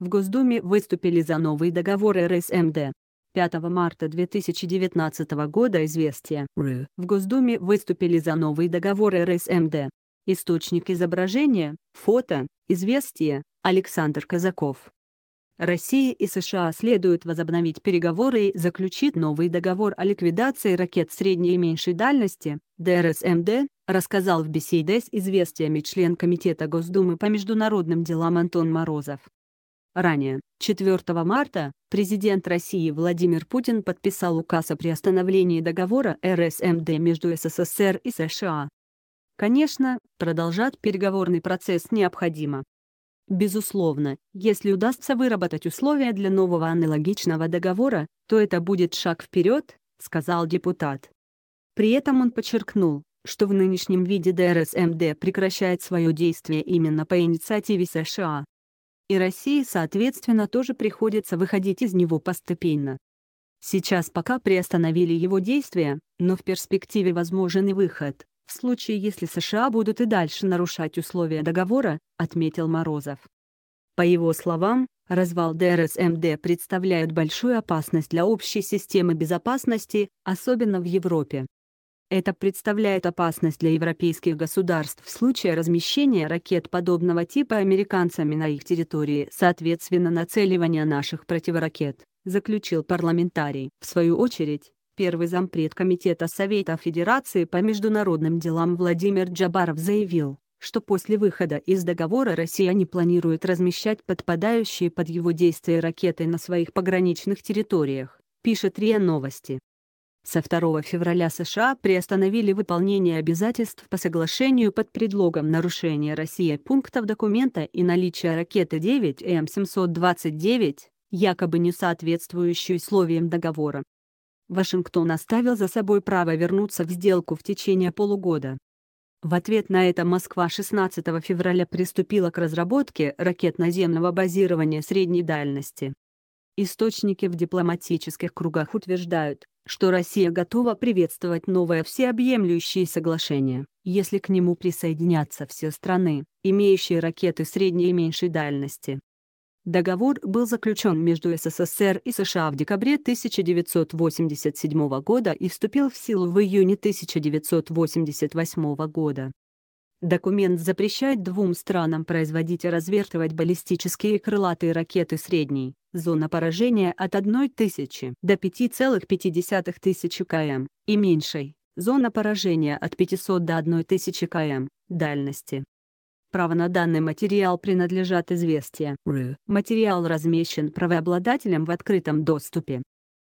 В Госдуме выступили за новый договор РСМД. 5 марта 2019 года известия В Госдуме выступили за новый договор РСМД. Источник изображения, фото, Известия, Александр Казаков. Россия и США следует возобновить переговоры и заключить новый договор о ликвидации ракет средней и меньшей дальности, ДРСМД, рассказал в беседе с известиями член Комитета Госдумы по международным делам Антон Морозов. Ранее, 4 марта, президент России Владимир Путин подписал указ о приостановлении договора РСМД эм между СССР и США. Конечно, продолжать переговорный процесс необходимо. Безусловно, если удастся выработать условия для нового аналогичного договора, то это будет шаг вперед, сказал депутат. При этом он подчеркнул, что в нынешнем виде ДРСМД эм прекращает свое действие именно по инициативе США и России, соответственно, тоже приходится выходить из него постепенно. Сейчас пока приостановили его действия, но в перспективе возможен и выход, в случае если США будут и дальше нарушать условия договора, отметил Морозов. По его словам, развал ДРСМД представляет большую опасность для общей системы безопасности, особенно в Европе. Это представляет опасность для европейских государств в случае размещения ракет подобного типа американцами на их территории, соответственно нацеливания наших противоракет, заключил парламентарий. В свою очередь, первый зампред Комитета Совета Федерации по международным делам Владимир Джабаров заявил, что после выхода из договора Россия не планирует размещать подпадающие под его действия ракеты на своих пограничных территориях, пишет РИА Новости. Со 2 февраля США приостановили выполнение обязательств по соглашению под предлогом нарушения России пунктов документа и наличия ракеты 9 М729, якобы не соответствующей условиям договора. Вашингтон оставил за собой право вернуться в сделку в течение полугода. В ответ на это Москва 16 февраля приступила к разработке ракет наземного базирования средней дальности. Источники в дипломатических кругах утверждают, что Россия готова приветствовать новое всеобъемлющее соглашение, если к нему присоединятся все страны, имеющие ракеты средней и меньшей дальности. Договор был заключен между СССР и США в декабре 1987 года и вступил в силу в июне 1988 года. Документ запрещает двум странам производить и развертывать баллистические крылатые ракеты средней, зона поражения от 1000 до 5,5 тысячи км, и меньшей, зона поражения от 500 до 1000 км, дальности. Право на данный материал принадлежат известия. Материал размещен правообладателем в открытом доступе.